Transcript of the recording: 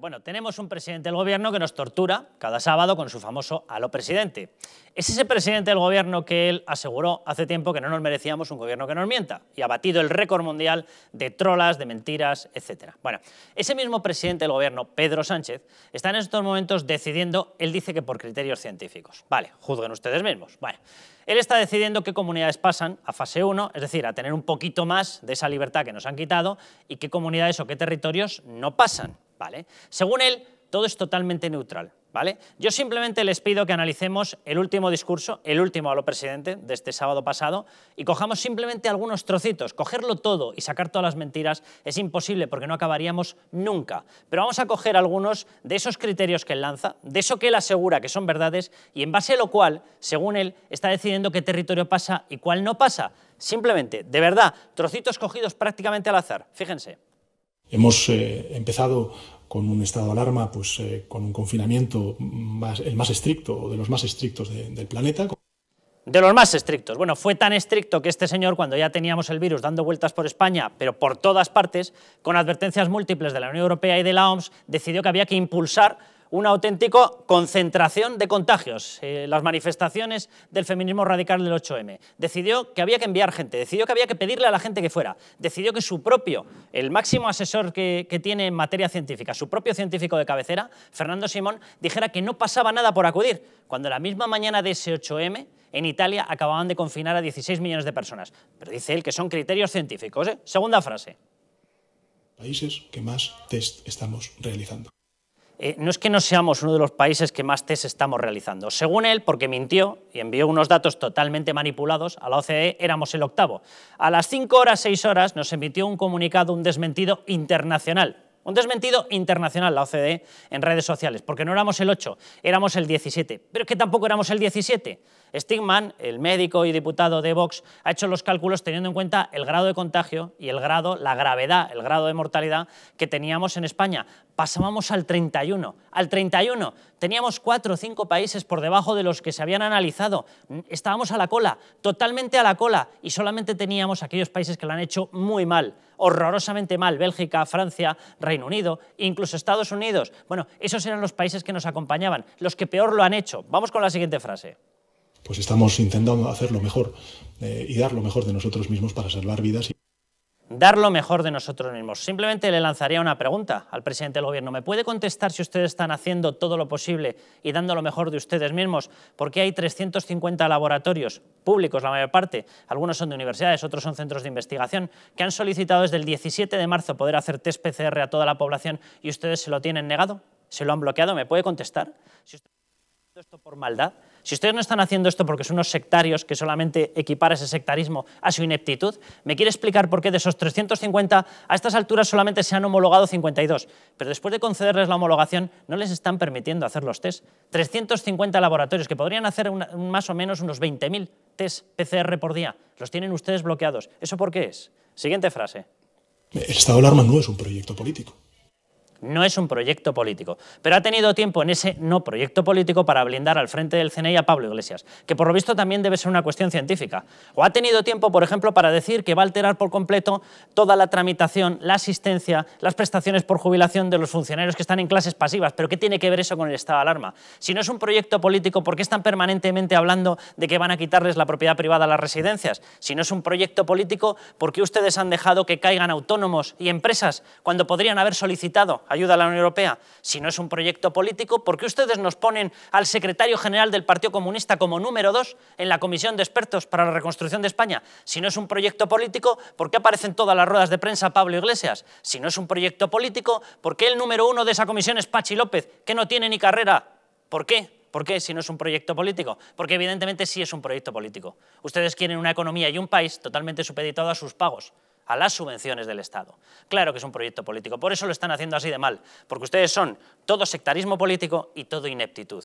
Bueno, tenemos un presidente del gobierno que nos tortura cada sábado con su famoso Alo presidente. Es ese presidente del gobierno que él aseguró hace tiempo que no nos merecíamos un gobierno que nos mienta y ha batido el récord mundial de trolas, de mentiras, etc. Bueno, ese mismo presidente del gobierno, Pedro Sánchez, está en estos momentos decidiendo, él dice que por criterios científicos. Vale, juzguen ustedes mismos. Bueno, él está decidiendo qué comunidades pasan a fase 1, es decir, a tener un poquito más de esa libertad que nos han quitado y qué comunidades o qué territorios no pasan. ¿vale? Según él, todo es totalmente neutral. ¿Vale? Yo simplemente les pido que analicemos el último discurso, el último a lo presidente de este sábado pasado, y cojamos simplemente algunos trocitos. Cogerlo todo y sacar todas las mentiras es imposible porque no acabaríamos nunca. Pero vamos a coger algunos de esos criterios que él lanza, de eso que él asegura que son verdades, y en base a lo cual, según él, está decidiendo qué territorio pasa y cuál no pasa. Simplemente, de verdad, trocitos cogidos prácticamente al azar. Fíjense. Hemos eh, empezado con un estado de alarma, pues eh, con un confinamiento el más estricto, o de los más estrictos del planeta. De los más estrictos. Bueno, fue tan estricto que este señor, cuando ya teníamos el virus dando vueltas por España, pero por todas partes, con advertencias múltiples de la Unión Europea y de la OMS, decidió que había que impulsar una auténtica concentración de contagios, eh, las manifestaciones del feminismo radical del 8M. Decidió que había que enviar gente, decidió que había que pedirle a la gente que fuera, decidió que su propio, el máximo asesor que, que tiene en materia científica, su propio científico de cabecera, Fernando Simón, dijera que no pasaba nada por acudir, cuando la misma mañana de ese 8M en Italia acababan de confinar a 16 millones de personas. Pero dice él que son criterios científicos. ¿eh? Segunda frase. Países que más test estamos realizando. Eh, no es que no seamos uno de los países que más test estamos realizando. Según él, porque mintió y envió unos datos totalmente manipulados, a la OCDE éramos el octavo. A las 5 horas, 6 horas, nos emitió un comunicado, un desmentido internacional. Un desmentido internacional, la OCDE, en redes sociales, porque no éramos el 8, éramos el 17. Pero es que tampoco éramos el 17. Stigman, el médico y diputado de Vox, ha hecho los cálculos teniendo en cuenta el grado de contagio y el grado, la gravedad, el grado de mortalidad que teníamos en España pasábamos al 31. Al 31 teníamos cuatro o cinco países por debajo de los que se habían analizado. Mm, estábamos a la cola, totalmente a la cola, y solamente teníamos aquellos países que lo han hecho muy mal, horrorosamente mal. Bélgica, Francia, Reino Unido, incluso Estados Unidos. Bueno, esos eran los países que nos acompañaban, los que peor lo han hecho. Vamos con la siguiente frase pues estamos intentando hacer lo mejor eh, y dar lo mejor de nosotros mismos para salvar vidas dar lo mejor de nosotros mismos. Simplemente le lanzaría una pregunta al presidente del gobierno. ¿Me puede contestar si ustedes están haciendo todo lo posible y dando lo mejor de ustedes mismos? Porque hay 350 laboratorios públicos, la mayor parte, algunos son de universidades, otros son centros de investigación, que han solicitado desde el 17 de marzo poder hacer test PCR a toda la población y ustedes se lo tienen negado, se lo han bloqueado. ¿Me puede contestar? Si ustedes está haciendo esto por maldad, si ustedes no están haciendo esto porque son unos sectarios que solamente equipara ese sectarismo a su ineptitud, ¿me quiere explicar por qué de esos 350 a estas alturas solamente se han homologado 52? Pero después de concederles la homologación, no les están permitiendo hacer los test. 350 laboratorios que podrían hacer más o menos unos 20.000 test PCR por día. Los tienen ustedes bloqueados. ¿Eso por qué es? Siguiente frase. El estado de alarma no es un proyecto político no es un proyecto político, pero ha tenido tiempo en ese no proyecto político para blindar al frente del CNI a Pablo Iglesias, que por lo visto también debe ser una cuestión científica. O ha tenido tiempo, por ejemplo, para decir que va a alterar por completo toda la tramitación, la asistencia, las prestaciones por jubilación de los funcionarios que están en clases pasivas. ¿Pero qué tiene que ver eso con el estado de alarma? Si no es un proyecto político, ¿por qué están permanentemente hablando de que van a quitarles la propiedad privada a las residencias? Si no es un proyecto político, ¿por qué ustedes han dejado que caigan autónomos y empresas cuando podrían haber solicitado ayuda a la Unión Europea, si no es un proyecto político, ¿por qué ustedes nos ponen al secretario general del Partido Comunista como número dos en la Comisión de Expertos para la Reconstrucción de España? Si no es un proyecto político, ¿por qué aparecen todas las ruedas de prensa Pablo Iglesias? Si no es un proyecto político, ¿por qué el número uno de esa comisión es Pachi López, que no tiene ni carrera? ¿Por qué? ¿Por qué si no es un proyecto político? Porque evidentemente sí es un proyecto político. Ustedes quieren una economía y un país totalmente supeditado a sus pagos a las subvenciones del Estado. Claro que es un proyecto político, por eso lo están haciendo así de mal, porque ustedes son todo sectarismo político y todo ineptitud.